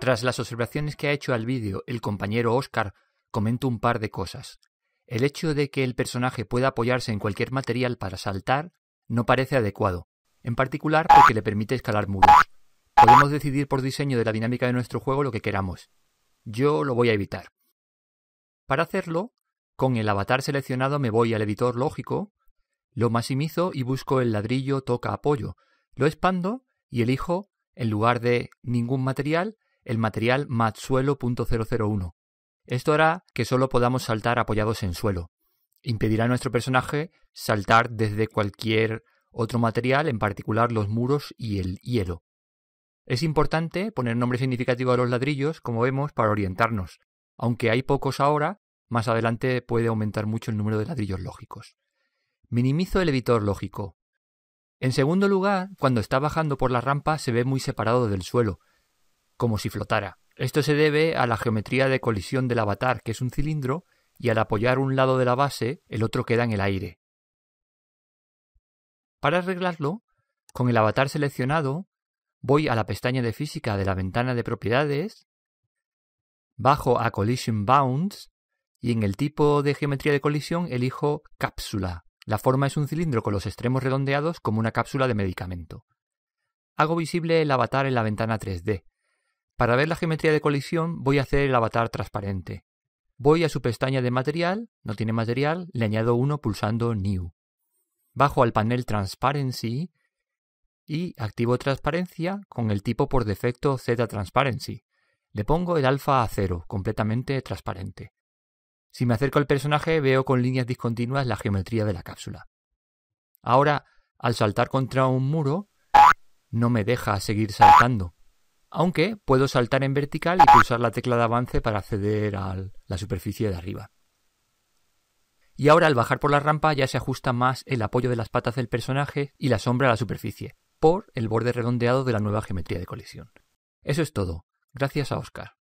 Tras las observaciones que ha hecho al vídeo el compañero Oscar, comento un par de cosas. El hecho de que el personaje pueda apoyarse en cualquier material para saltar no parece adecuado, en particular porque le permite escalar muros. Podemos decidir por diseño de la dinámica de nuestro juego lo que queramos. Yo lo voy a evitar. Para hacerlo, con el avatar seleccionado me voy al editor lógico, lo maximizo y busco el ladrillo toca apoyo, lo expando y elijo, en lugar de ningún material, el material matsuelo.001. Esto hará que solo podamos saltar apoyados en suelo. Impedirá a nuestro personaje saltar desde cualquier otro material, en particular los muros y el hielo. Es importante poner nombre significativo a los ladrillos, como vemos, para orientarnos. Aunque hay pocos ahora, más adelante puede aumentar mucho el número de ladrillos lógicos. Minimizo el editor lógico. En segundo lugar, cuando está bajando por la rampa se ve muy separado del suelo, como si flotara. Esto se debe a la geometría de colisión del avatar, que es un cilindro, y al apoyar un lado de la base, el otro queda en el aire. Para arreglarlo, con el avatar seleccionado, voy a la pestaña de física de la ventana de propiedades, bajo a Collision Bounds y en el tipo de geometría de colisión elijo cápsula. La forma es un cilindro con los extremos redondeados como una cápsula de medicamento. Hago visible el avatar en la ventana 3D. Para ver la geometría de colisión voy a hacer el avatar transparente. Voy a su pestaña de material, no tiene material, le añado uno pulsando New. Bajo al panel Transparency y activo transparencia con el tipo por defecto Z Transparency. Le pongo el alfa a cero, completamente transparente. Si me acerco al personaje veo con líneas discontinuas la geometría de la cápsula. Ahora, al saltar contra un muro, no me deja seguir saltando aunque puedo saltar en vertical y pulsar la tecla de avance para acceder a la superficie de arriba. Y ahora al bajar por la rampa ya se ajusta más el apoyo de las patas del personaje y la sombra a la superficie, por el borde redondeado de la nueva geometría de colisión. Eso es todo. Gracias a Oscar.